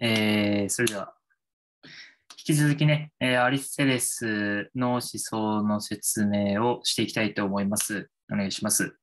えー、それでは、引き続きね、えー、アリステレスの思想の説明をしていきたいと思います。お願いします。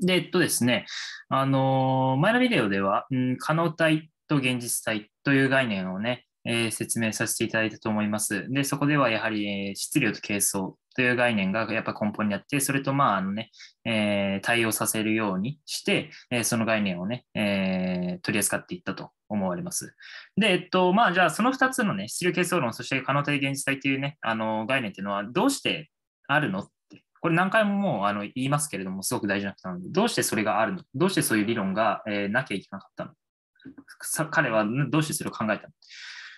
で、えっとですね、あのー、前のビデオでは、うん、可能体と現実体という概念をね、えー、説明させていただいたと思います。で、そこではやはり、え質量と係数という概念がやっぱ根本にあって、それとまああのね、えー、対応させるようにして、えー、その概念をね、えー、取り扱っていったと思われます。で、えっと、まあじゃあその2つのね、質量結相論、そして可能体現実体というね、あの概念っていうのはどうしてあるのって、これ何回ももうあの言いますけれども、すごく大事なことなので、どうしてそれがあるのどうしてそういう理論が、えなきゃいけなかったの彼はどうしてそれを考えたの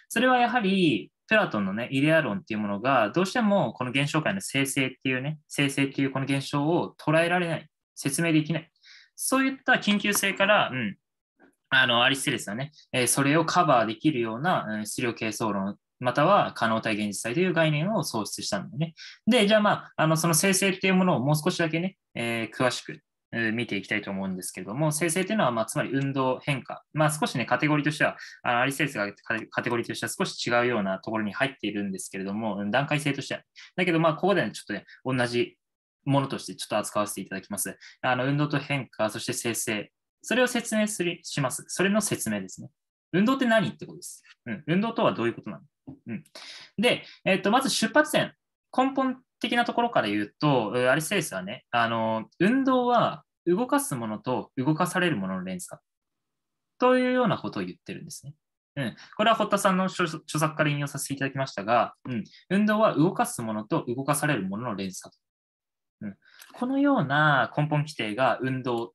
それはやはり、プラトンのね、イデア論っていうものが、どうしてもこの現象界の生成っていうね、生成っていうこの現象を捉えられない、説明できない。そういった緊急性から、うん、あの、アリステレスはね、えー、それをカバーできるような、うん、質量係争論または可能体現実体という概念を創出したんだよね。で、じゃあまあ、あのその生成っていうものをもう少しだけね、えー、詳しく見ていきたいと思うんですけれども、生成というのは、まあ、つまり運動変化、まあ、少しね、カテゴリーとしては、あのアリステスがカテゴリーとしては少し違うようなところに入っているんですけれども、段階性としては。だけど、まあ、ここで、ね、ちょっとね、同じものとしてちょっと扱わせていただきます。あの運動と変化、そして生成、それを説明するします。それの説明ですね。運動って何ってことです。うん、運動とはどういうことなの、うん、で、えっ、と、まず出発点。根本的なところから言うと、アリステイスはね、あの、運動は動かすものと動かされるものの連鎖というようなことを言ってるんですね。うん、これは堀田さんの著作から引用させていただきましたが、うん、運動は動かすものと動かされるものの連鎖。うん、このような根本規定が運動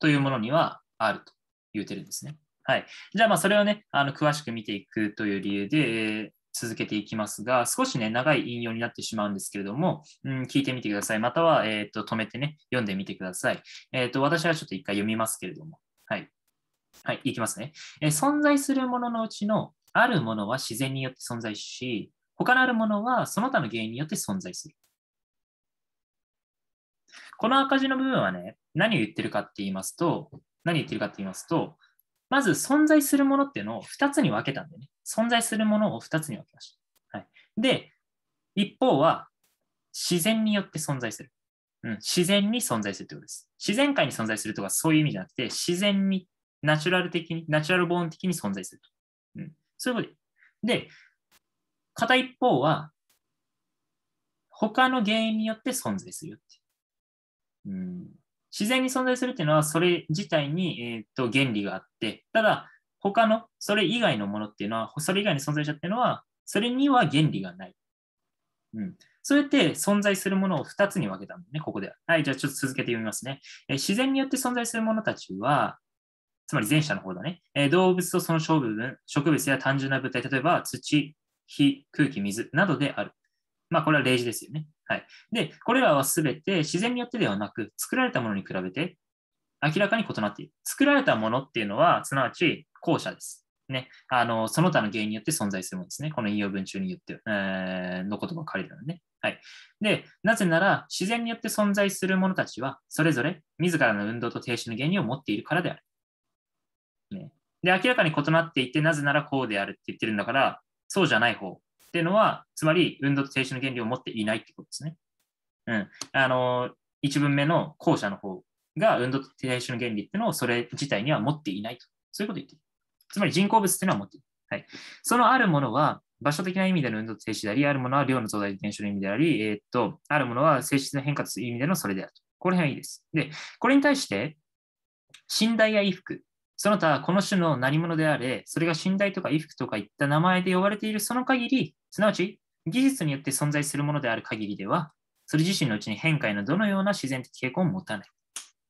というものにはあると言ってるんですね。はい。じゃあ、まあ、それをね、あの詳しく見ていくという理由で、続けていきますが、少しね、長い引用になってしまうんですけれども、うん、聞いてみてください。または、えーと、止めてね、読んでみてください。えーと、と私はちょっと一回読みますけれども。はい。はい、いきますね、えー、存在するもののうちのあるものは自然によって存在し、他のあるものはその他の原因によって存在する。この赤字の部分はね、何を言ってるかって言いますと、何言ってるかって言いますと、まず存在するものっていうのを2つに分けたんでね、存在するものを2つに分けました。はい、で、一方は自然によって存在する。うん、自然に存在するということです。自然界に存在するとかそういう意味じゃなくて、自然にナチュラル的に、ナチュラルボーン的に存在すると。うん、そういうことで。で、片一方は、他の原因によって存在するよって。うん自然に存在するっていうのは、それ自体に、えー、と原理があって、ただ、他の、それ以外のものっていうのは、それ以外の存在者っていうのは、それには原理がない。うん。そうやって存在するものを2つに分けたんだね、ここでは。はい、じゃあちょっと続けて読みますね。えー、自然によって存在するものたちは、つまり前者の方だね、えー、動物とその小部分、植物や単純な物体、例えば土、火、空気、水などである。まあ、これは例示ですよね。はい。で、これらはすべて自然によってではなく、作られたものに比べて明らかに異なっている。作られたものっていうのは、すなわち後者です。ね、あのその他の原因によって存在するものですね。この引用文中によって、えー、の言葉を借りるのね。はい。で、なぜなら自然によって存在する者たちは、それぞれ自らの運動と停止の原因を持っているからである。ね、で、明らかに異なっていて、なぜならこうであるって言ってるんだから、そうじゃない方っていうのは、つまり運動と停止の原理を持っていないってことですね。うん。あの、1文目の後者の方が運動と停止の原理っていうのをそれ自体には持っていないと。そういうこと言っている。つまり人工物っていうのは持っている。はい。そのあるものは、場所的な意味での運動と止であり、あるものは量の増大減少の意味であり、えー、っと、あるものは性質の変化という意味でのそれであると。この辺はいいです。で、これに対して、寝台や衣服その他、この種の何者であれ、それが寝台とか衣服とかいった名前で呼ばれているその限り、すなわち技術によって存在するものである限りでは、それ自身のうちに変化へのどのような自然的傾向を持たない。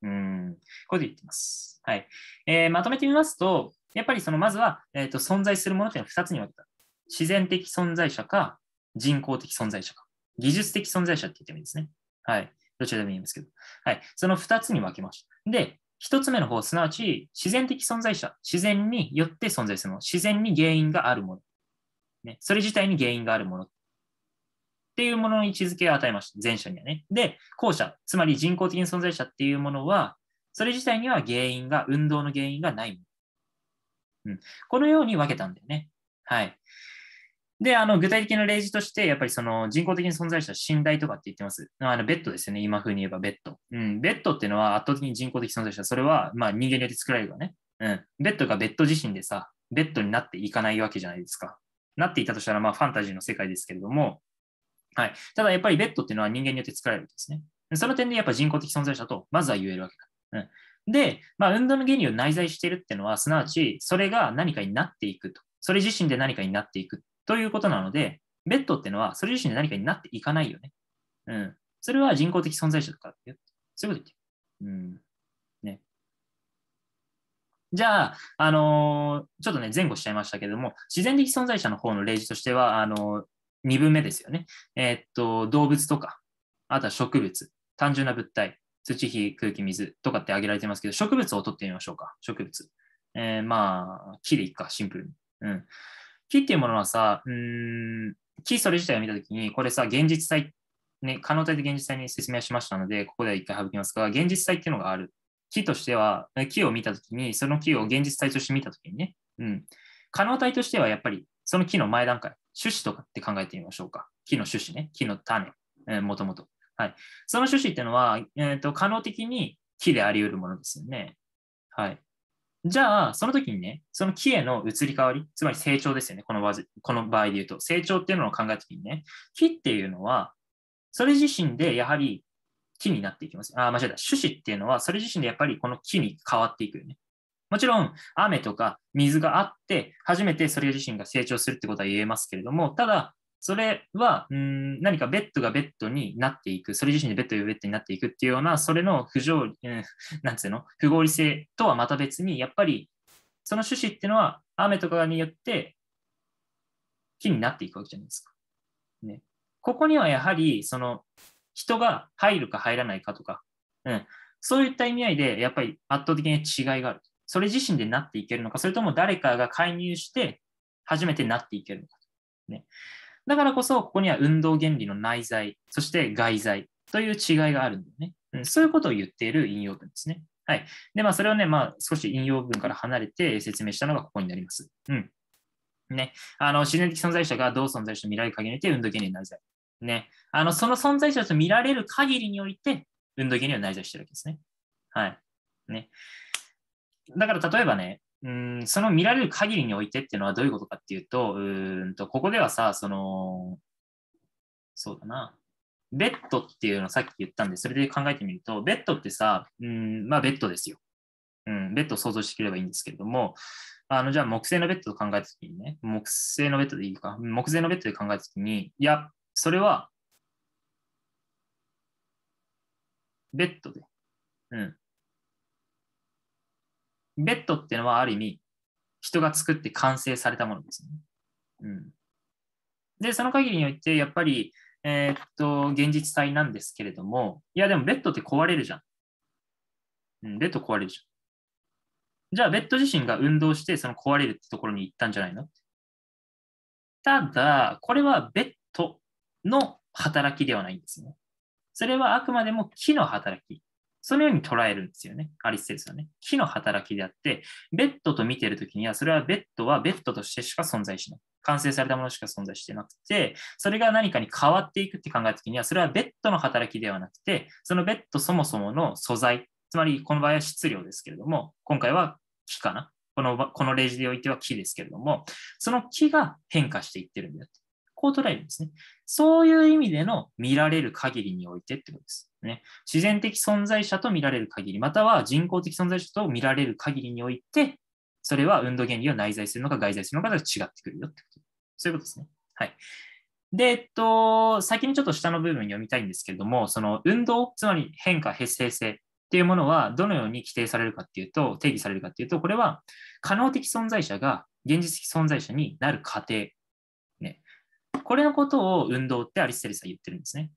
うん、こうで言ってます。はい。えー、まとめてみますと、やっぱりそのまずは、えーと、と存在するものというのは2つに分けた。自然的存在者か人工的存在者か。技術的存在者って言ってもいいですね。はい。どちらでもいいんですけど。はい。その2つに分けました。で、一つ目の方、すなわち自然的存在者、自然によって存在するもの、自然に原因があるもの、ね、それ自体に原因があるものっていうものの位置づけを与えました、前者にはね。で、後者、つまり人工的な存在者っていうものは、それ自体には原因が、運動の原因がないもの。うん、このように分けたんだよね。はい。で、あの具体的な例示として、やっぱりその人工的に存在した寝台とかって言ってます。あのベッドですよね、今風に言えばベッド。うん、ベッドっていうのは圧倒的に人工的存在した。それはまあ人間によって作られるよね。うん、ベッドがベッド自身でさ、ベッドになっていかないわけじゃないですか。なっていたとしたら、まあファンタジーの世界ですけれども、はい。ただやっぱりベッドっていうのは人間によって作られるんですね。その点でやっぱ人工的存在者と、まずは言えるわけだ。うんで、まあ、運動の原理を内在しているっていうのは、すなわち、それが何かになっていくと。それ自身で何かになっていくっということなので、ベッドっていうのはそれ自身で何かになっていかないよね。うん。それは人工的存在者とかだよ。そういうこと言ってる。うん。ね。じゃあ、あのー、ちょっとね、前後しちゃいましたけども、自然的存在者の方の例示としては、あのー、2分目ですよね。えー、っと、動物とか、あとは植物、単純な物体、土、火、空気、水とかって挙げられてますけど、植物を取ってみましょうか。植物。えー、まあ、木でいっか、シンプルに。うん。木っていうものはさ、うん木それ自体を見たときに、これさ、現実体、ね、可能体で現実体に説明しましたので、ここでは一回省きますが、現実体っていうのがある。木としては、木を見たときに、その木を現実体として見たときにね、うん、可能体としてはやっぱり、その木の前段階、種子とかって考えてみましょうか。木の種子ね、木の種、えー、もともと。はい。その種子っていうのは、えーと、可能的に木であり得るものですよね。はい。じゃあ、その時にね、その木への移り変わり、つまり成長ですよね、この場この場合で言うと、成長っていうのを考えた時にね、木っていうのは、それ自身でやはり木になっていきます。あ、間違えた。種子っていうのは、それ自身でやっぱりこの木に変わっていくよね。もちろん、雨とか水があって、初めてそれ自身が成長するってことは言えますけれども、ただ、それは、うん、何かベッドがベッドになっていく、それ自身でベッドがベッドになっていくっていうような、それの不条理、うん、なんつうの、不合理性とはまた別に、やっぱり、その趣旨っていうのは、雨とかによって、木になっていくわけじゃないですか。ね。ここにはやはり、その、人が入るか入らないかとか、うん、そういった意味合いで、やっぱり圧倒的に違いがある。それ自身でなっていけるのか、それとも誰かが介入して初めてなっていけるのか。ね、だからこそ、ここには運動原理の内在、そして外在という違いがあるんだよね。うん、そういうことを言っている引用文ですね。はい。で、まあ、それをね、まあ、少し引用文から離れて説明したのがここになります。うん。ね。あの、自然的存在者がどう存在して未来る限りでて運動原理の内在。ね。あの、その存在者と見られる限りにおいて、運動原理は内在してるわけですね。はい。ね。だから、例えばね、うんその見られる限りにおいてっていうのはどういうことかっていうと、うんとここではさ、その、そうだな、ベッドっていうのをさっき言ったんで、それで考えてみると、ベッドってさ、うんまあ、ベッドですよ。うん、ベッドを想像してくればいいんですけれども、あのじゃあ木製のベッドと考えたときにね、木製のベッドでいいか、木製のベッドで考えたときに、いや、それは、ベッドで、うん、ベッドっていうのはある意味、人が作って完成されたものですね。うん、で、その限りにおいて、やっぱり、えー、っと、現実体なんですけれども、いや、でもベッドって壊れるじゃん。うん、ベッド壊れるじゃん。じゃあ、ベッド自身が運動して、その壊れるってところに行ったんじゃないのただ、これはベッドの働きではないんですね。それはあくまでも木の働き。そのように捉えるんですよね、アリステルスはね。木の働きであって、ベッドと見てるときには、それはベッドはベッドとしてしか存在しない。完成されたものしか存在してなくて、それが何かに変わっていくって考えたときには、それはベッドの働きではなくて、そのベッドそもそもの素材、つまりこの場合は質量ですけれども、今回は木かな。このこの例示でおいては木ですけれども、その木が変化していってるんだよコートラインですね。そういう意味での見られる限りにおいてってことです。ね、自然的存在者と見られる限り、または人工的存在者と見られる限りにおいて、それは運動原理を内在するのか外在するのかが違ってくるよってこと。そういうことですね。はい。で、えっと、先にちょっと下の部分読みたいんですけれども、その運動、つまり変化、変成性っていうものはどのように規定されるかっていうと、定義されるかっていうと、これは可能的存在者が現実的存在者になる過程これのことを運動ってアリステリスは言ってるんですね。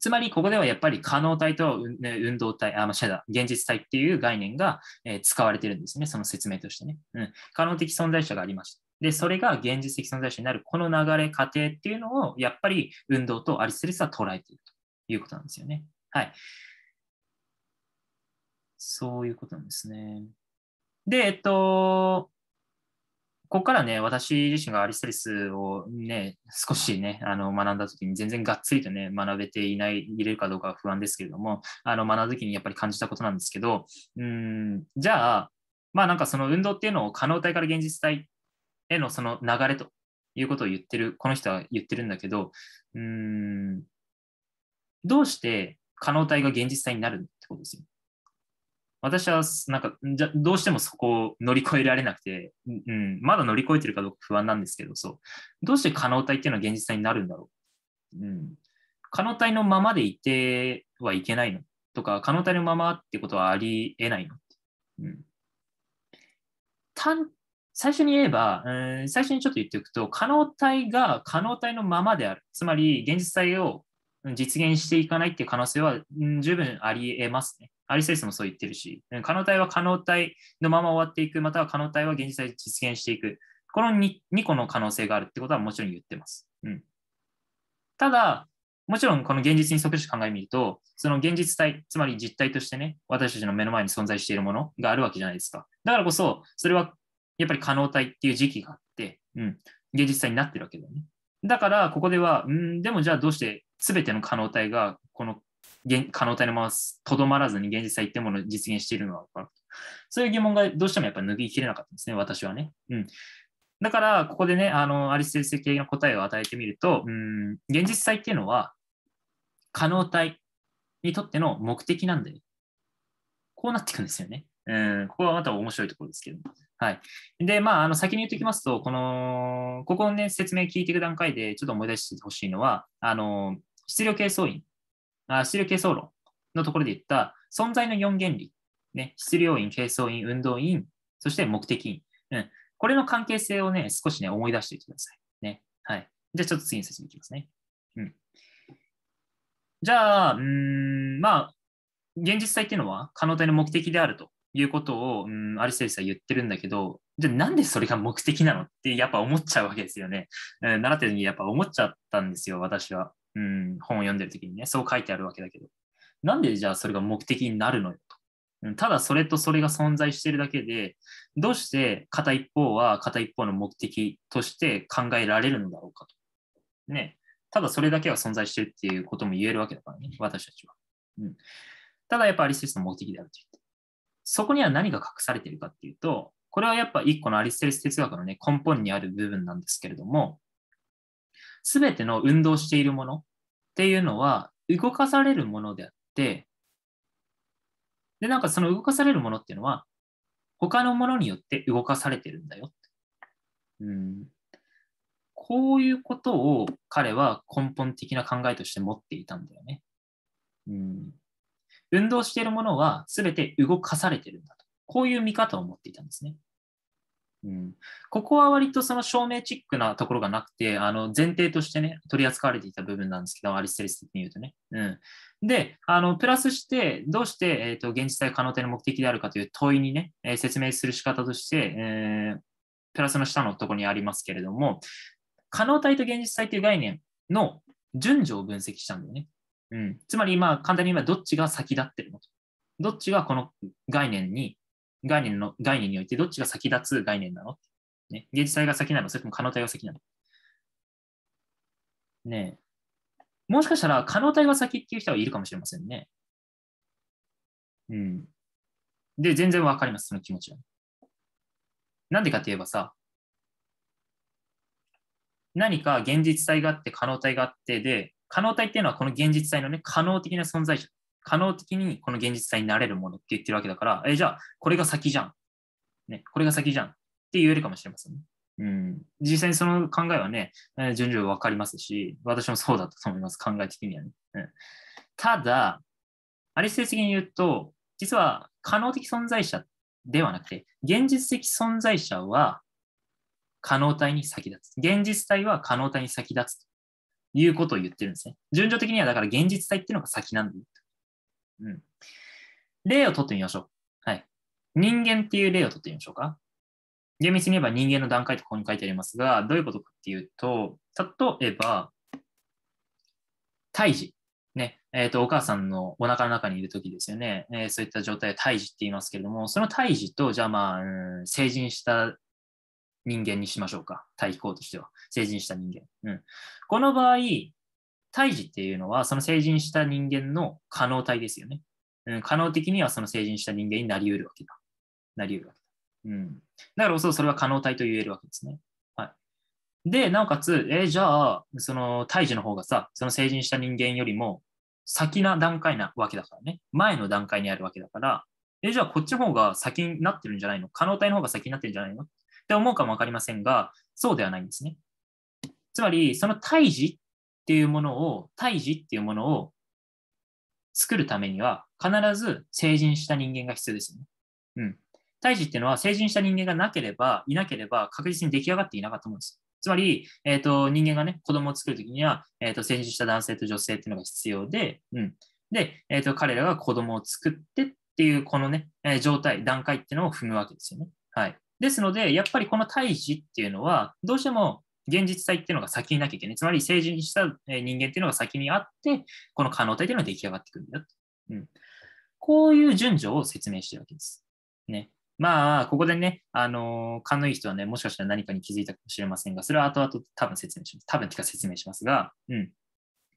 つまり、ここではやっぱり可能体と運動体、あ、まあ、現実体っていう概念が、え使われてるんですね。その説明としてね。うん。可能的存在者がありました。で、それが現実的存在者になる、この流れ、過程っていうのを、やっぱり運動とアリステリスは捉えているということなんですよね。はい。そういうことなんですね。で、えっと、ここからね、私自身がアリストテレスをね、少しね、あの学んだ時に全然がっつりとね、学べていない、入れるかどうかは不安ですけれども、あの学ぶ時にやっぱり感じたことなんですけど、うんじゃあ、まあなんかその運動っていうのを可能体から現実体へのその流れということを言ってる、この人は言ってるんだけど、うんどうして可能体が現実体になるってことですよ。私はなんかじゃどうしてもそこを乗り越えられなくて、うん、まだ乗り越えてるかどうか不安なんですけど、そうどうして可能体っていうのは現実体になるんだろう、うん、可能体のままでいてはいけないのとか、可能体のままってことはありえないの、うん、最初に言えば、うん、最初にちょっと言っておくと、可能体が可能体のままである。つまり、現実体を実現していかないっていう可能性は、十分あり得ますね。アリセイスもそう言ってるし、可能体は可能体のまま終わっていく、または可能体は現実で実現していく。この 2, 2個の可能性があるってことはもちろん言ってます。うん、ただ、もちろんこの現実に即して考えみると、その現実体、つまり実体としてね、私たちの目の前に存在しているものがあるわけじゃないですか。だからこそ、それはやっぱり可能体っていう時期があって、うん、現実体になってるわけだよね。だから、ここでは、うん、でもじゃあどうして全ての可能体がこの可能体のままとどまらずに現実はいうものを実現しているのは分かる。そういう疑問がどうしてもやっぱ脱ぎきれなかったんですね、私はね。うん、だから、ここでね、あのアリストテレス系の答えを与えてみると、うん、現実体っていうのは可能体にとっての目的なんだよ。こうなっていくんですよね。うん、ここはまた面白いところですけど。はい。で、まあ、あの先に言っておきますと、この、ここをね、説明聞いていく段階で、ちょっと思い出してほしいのは、あの、質量係数因、あ質量係数論のところで言った存在の4原理、ね、質量因、係数因、運動因、そして目的因、うん、これの関係性をね、少しね、思い出しておいてください。ね。はい。じゃあちょっと次に説明いきますね。うん。じゃあ、うん、まあ、現実体っていうのは可能体の目的であるということを、うん、アリステリスは言ってるんだけど、じゃあなんでそれが目的なのってやっぱ思っちゃうわけですよね。うん、習ってるにやっぱ思っちゃったんですよ、私は。うん、本を読んでる時にね、そう書いてあるわけだけど、なんでじゃあそれが目的になるのよと。ただそれとそれが存在してるだけで、どうして片一方は片一方の目的として考えられるのだろうかと。ね。ただそれだけは存在してるっていうことも言えるわけだからね、私たちは。うん、ただやっぱアリステレスの目的であると言って。そこには何が隠されているかっていうと、これはやっぱ一個のアリステレス哲学のね、根本にある部分なんですけれども、すべての運動しているものっていうのは動かされるものであって、で、なんかその動かされるものっていうのは、他のものによって動かされてるんだよ。うん、こういうことを彼は根本的な考えとして持っていたんだよね。うん、運動しているものは全て動かされてるんだと。こういう見方を持っていたんですね。うん、ここは割とその証明チックなところがなくて、あの前提としてね、取り扱われていた部分なんですけど、アリステリス的に言うとね。うん、で、あのプラスして、どうして、えーと、と現実体可能性の目的であるかという問いにね、えー、説明する仕方として、えー、プラスの下のところにありますけれども、可能体と現実体という概念の順序を分析したんだよね。うん、つまり、まあ、簡単に今、どっちが先立ってるのと。どっちがこの概念に概念の概念においてどっちが先立つ概念なの、ね、芸術体が先なのそれとも可能体が先なのねもしかしたら可能体が先っていう人はいるかもしれませんね。うん。で、全然わかります、その気持ちは。なんでかって言えばさ、何か現実体があって可能体があってで、可能体っていうのはこの現実体のね、可能的な存在じゃん。可能的にこの現実体になれるものって言ってるわけだから、え、じゃあ、これが先じゃん。ね、これが先じゃんって言えるかもしれませんね。うん、実際にその考えはね、順序分かりますし、私もそうだったと思います、考え的にはね。うん、ただ、アリステ的に言うと、実は可能的存在者ではなくて、現実的存在者は可能体に先立つ。現実体は可能体に先立つということを言ってるんですね。順序的にはだから現実体っていうのが先なんうん。例をとってみましょう。はい。人間っていう例をとってみましょうか。厳密に言えば人間の段階とここに書いてありますが、どういうことかっていうと、例えば、胎児。ね、えっ、ー、と、お母さんのおなかの中にいるときですよね、えー、そういった状態を胎児って言いますけれども、その胎児と、じゃあまあ、うん、成人した人間にしましょうか。対比校としては。成人した人間。うん。この場合、胎児っていうのは、その成人した人間の可能体ですよね。うん、可能的にはその成人した人間になり得るわけだ。なり得るわけだ。うん。だからおそそれは可能体と言えるわけですね。はい。で、なおかつ、えー、じゃあ、その胎児の方がさ、その成人した人間よりも先な段階なわけだからね。前の段階にあるわけだから、えー、じゃあこっちの方が先になってるんじゃないの可能体の方が先になってるんじゃないのって思うかもわかりませんが、そうではないんですね。つまり、その胎児っていうものを、胎児っていうものを作るためには、必ず成人した人間が必要ですよね。うん。胎児っていうのは成人した人間がなければ、いなければ確実に出来上がっていなかったと思うんです。つまり、えーと、人間がね、子供を作るときには、えーと、成人した男性と女性っていうのが必要で、うん、で、えーと、彼らが子供を作ってっていう、このね、えー、状態、段階っていうのを踏むわけですよね。はい。ですので、やっぱりこの胎児っていうのは、どうしても現実体っていうのが先になきゃいけない。つまり成人した人間っていうのが先にあって、この可能体っていうのが出来上がってくるんだと。うん、こういう順序を説明してるわけです。ね。まあ、ここでね、あのー、勘のいい人はね、もしかしたら何かに気づいたかもしれませんが、それは後々多分説明します。多分てか説明しますが、うん。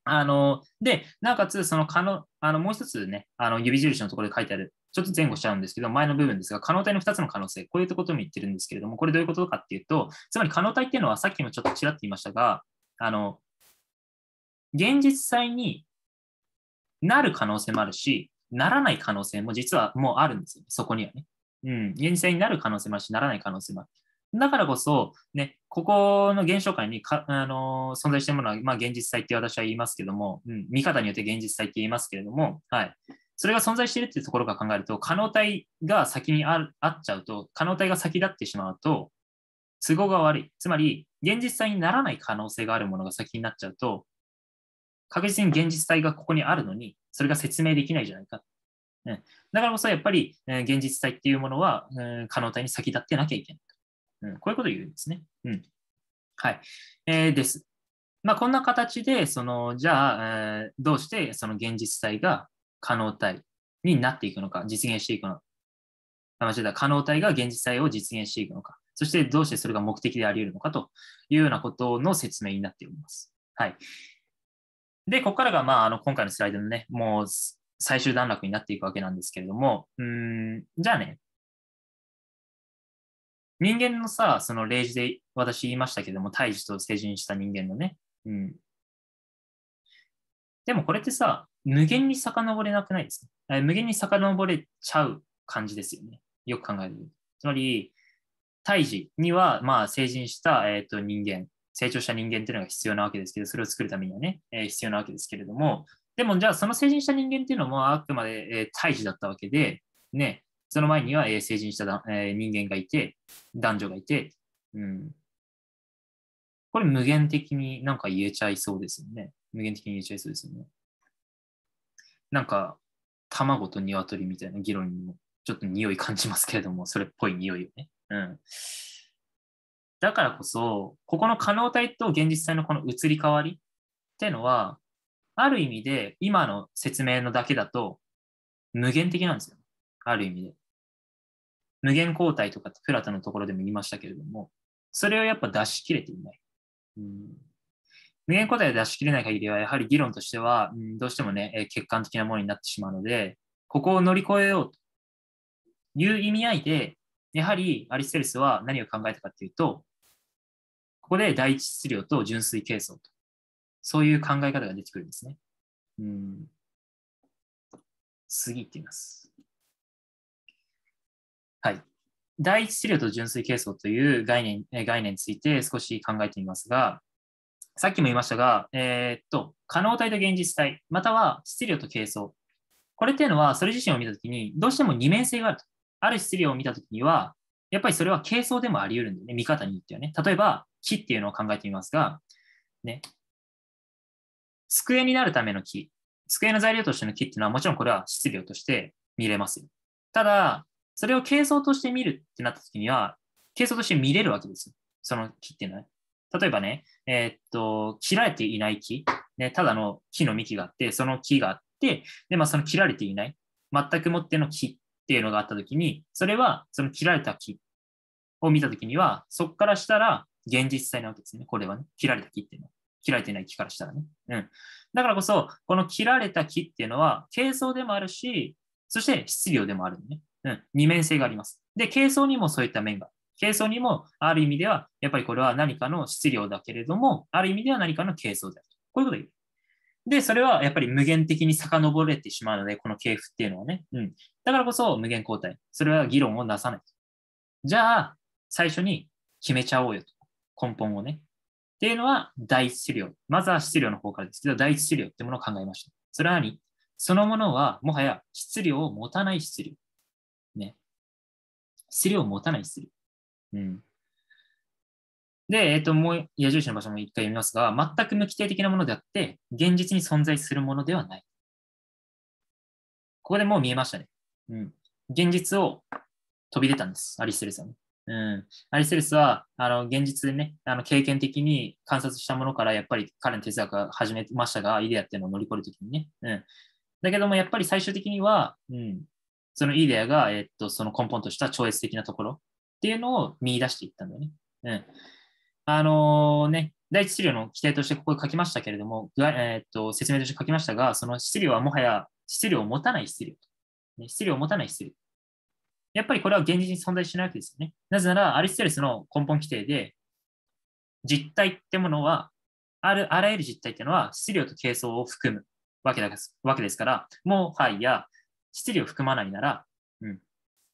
あのー、で、なおかつ、その可能、あの、もう一つね、あの、指印のところで書いてある、ちょっと前後しちゃうんですけど、前の部分ですが、可能体の2つの可能性、こういったことも言ってるんですけれども、これどういうことかっていうと、つまり可能体っていうのは、さっきもちょっとちらっと言いましたが、あの、現実際になる可能性もあるし、ならない可能性も実はもうあるんですよ、そこにはね。うん、現実際になる可能性もあるし、ならない可能性もある。だからこそ、ね、ここの現象界にか、あのー、存在しているものは、まあ、現実体って私は言いますけども、うん、見方によって現実体って言いますけれども、はい。それが存在しているっていうところから考えると、可能体が先にああっちゃうと、可能体が先立ってしまうと、都合が悪い。つまり、現実体にならない可能性があるものが先になっちゃうと、確実に現実体がここにあるのに、それが説明できないじゃないか。うん、だからこそ、やっぱり、え現実体っていうものは、うん、可能体に先立ってなきゃいけない。うん、こういうことを言うんですね。うん、はい。えー、です。まあ、こんな形で、その、じゃあ、えー、どうしてその現実体が可能体になっていくのか、実現していくのか。あ間違えた可能体が現実体を実現していくのか。そしてどうしてそれが目的であり得るのかというようなことの説明になっております。はい。で、ここからが、まあ、あの今回のスライドのね、もう最終段落になっていくわけなんですけれども、うん、じゃあね、人間のさ、その例示で私言いましたけども、胎児と成人した人間のね、うん、でもこれってさ、無限に遡れなくないですか無限に遡れちゃう感じですよね。よく考える。つまり、胎児には、まあ、成人した、えー、と人間、成長した人間っていうのが必要なわけですけど、それを作るためにはね、えー、必要なわけですけれども、でもじゃあ、その成人した人間っていうのもあくまで、えー、胎児だったわけで、ね、その前には、えー、成人した、えー、人間がいて、男女がいて、うん。これ無限的になんか言えちゃいそうですよね。無限的に言れちゃいそうですよね。なんか、卵と鶏みたいな議論にも、ちょっと匂い感じますけれども、それっぽい匂いをね。うん。だからこそ、ここの可能体と現実体のこの移り変わりっていうのは、ある意味で、今の説明のだけだと、無限的なんですよ。ある意味で。無限交代とかってプラトのところでも言いましたけれども、それをやっぱ出し切れていない。うん無限答えを出し切れない限りは、やはり議論としては、うん、どうしてもね、えー、欠陥的なものになってしまうので、ここを乗り越えようという意味合いで、やはりアリステルスは何を考えたかというと、ここで第一質量と純粋係争と、そういう考え方が出てくるんですね。うん。次行ってみます。はい。第一質量と純粋係争という概念概念について少し考えてみますが、さっきも言いましたが、えー、っと、可能体と現実体、または質量と形相。これっていうのは、それ自身を見たときに、どうしても二面性があると。ある質量を見たときには、やっぱりそれは形相でもあり得るんだよね。見方によってはね。例えば、木っていうのを考えてみますが、ね。机になるための木。机の材料としての木っていうのは、もちろんこれは質量として見れますよ。ただ、それを形相として見るってなったときには、形相として見れるわけですよ。その木っていうのは、ね。例えばね、えー、っと、切られていない木、ね、ただの木の幹があって、その木があって、で、まあ、その切られていない、全くもっての木っていうのがあったときに、それはその切られた木を見たときには、そこからしたら現実体なわけですね。これはね、切られた木っていうのは。切られてない木からしたらね。うん。だからこそ、この切られた木っていうのは、軽装でもあるし、そして質量でもあるね。うん。二面性があります。で、軽装にもそういった面が係争にも、ある意味では、やっぱりこれは何かの質量だけれども、ある意味では何かの係争である。こういうこと言う。で、それはやっぱり無限的に遡れてしまうので、この系譜っていうのはね。うん。だからこそ無限交代。それは議論をなさない。じゃあ、最初に決めちゃおうよと。根本をね。っていうのは第一質量。まずは質量の方からですけど、第一質量ってものを考えました。それは何そのものはもはや質量を持たない質量。ね。質量を持たない質量。うん、で、えっ、ー、と、もう矢印の場所も一回読みますが、全く無規定的なものであって、現実に存在するものではない。ここでもう見えましたね。うん。現実を飛び出たんです、アリステレスはね。うん、アリステレスはあの現実でね、あの経験的に観察したものからやっぱり彼の哲学を始めましたが、イデアっていうのを乗り越えるときにね、うん。だけどもやっぱり最終的には、うん、そのイデアが、えー、っとその根本とした超越的なところっていうのを見出していったんだよね。うん。あのー、ね、第一質量の規定としてここで書きましたけれども、えー、っと説明として書きましたが、その質量はもはや質量を持たない質量。ね、質量を持たない質量。やっぱりこれは現実に存在しないわけですよね。なぜなら、アリストテレスの根本規定で、実体ってものは、あるあらゆる実体っていうのは質量と形相を含むわけでわけですから、もはや質量を含まないなら、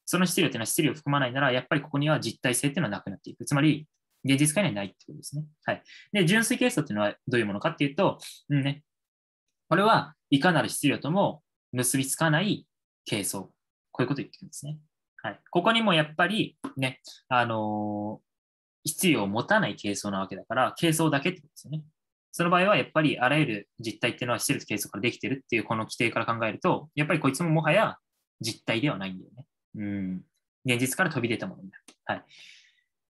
その質量というのは質量を含まないなら、やっぱりここには実体性というのはなくなっていく。つまり、現実界にはないということですね。はい。で、純粋ケースというのはどういうものかっていうと、うんね、これはいかなる質量とも結びつかない係争。こういうことを言ってるんですね。はい。ここにもやっぱり、ね、あのー、質量を持たない係争なわけだから、係争だけってことですよね。その場合はやっぱりあらゆる実体っていうのは質量と係争からできてるっていうこの規定から考えると、やっぱりこいつももはや実体ではないんだよね。うん、現実から飛び出たものになる。はい。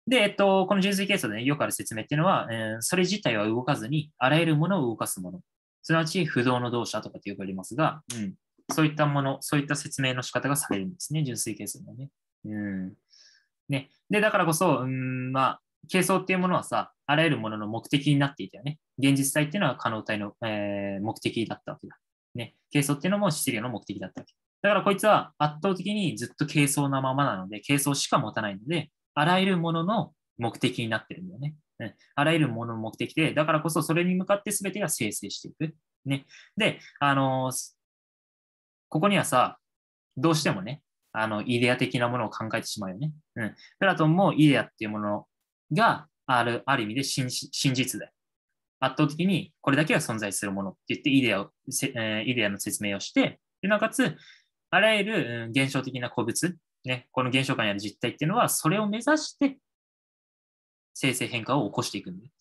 で、えっと、この純粋ケースで、ね、よくある説明っていうのは、えー、それ自体は動かずに、あらゆるものを動かすもの。すなわち不動の動作とかってよくありますが、うん、そういったもの、そういった説明の仕方がされるんですね、純粋係数のね。うん。ね。で、だからこそ、うん、まあ、係数っていうものはさ、あらゆるものの目的になっていたよね。現実体っていうのは可能体の、えー、目的だったわけだ。ね。係数っていうのも質量の目的だったわけ。だからこいつは圧倒的にずっと軽装なままなので、軽装しか持たないので、あらゆるものの目的になってるんだよね。うん、あらゆるものの目的で、だからこそそれに向かって全てが生成していく。ね、で、あのここにはさ、どうしてもね、あの、イデア的なものを考えてしまうよね。うん。プラトンもイデアっていうものがある、ある意味で真実だよ。圧倒的にこれだけは存在するものって言ってイデアを、イデアの説明をして、でなおかつ、あらゆる現象的な個物、ね、この現象界にある実態っていうのは、それを目指して生成変化を起こしていくんで、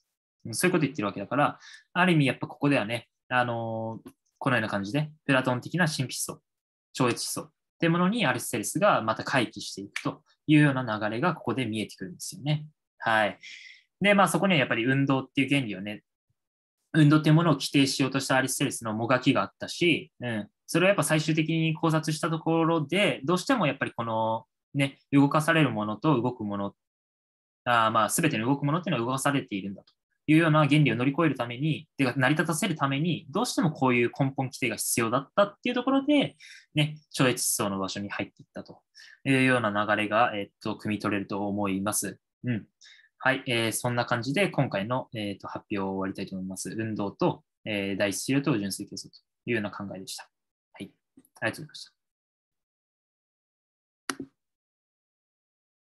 そういうこと言ってるわけだから、ある意味やっぱここではね、あのー、このような感じで、プラトン的な神秘思想、超越思想っていうものにアリステレスがまた回帰していくというような流れがここで見えてくるんですよね。はい。で、まあそこにはやっぱり運動っていう原理をね、運動っていうものを規定しようとしたアリステレスのもがきがあったし、うん、それをやっぱ最終的に考察したところで、どうしてもやっぱりこの、ね、動かされるものと動くもの、あまあ、全ての動くものっていうのは動かされているんだというような原理を乗り越えるために、てか成り立たせるために、どうしてもこういう根本規定が必要だったっていうところで、ね、超越思想の場所に入っていったというような流れが、えっと、汲み取れると思います。うん。はい、えー、そんな感じで今回の、えーと、発表を終わりたいと思います。運動と、えー、第一資料と純粋競争というような考えでした。Thank you.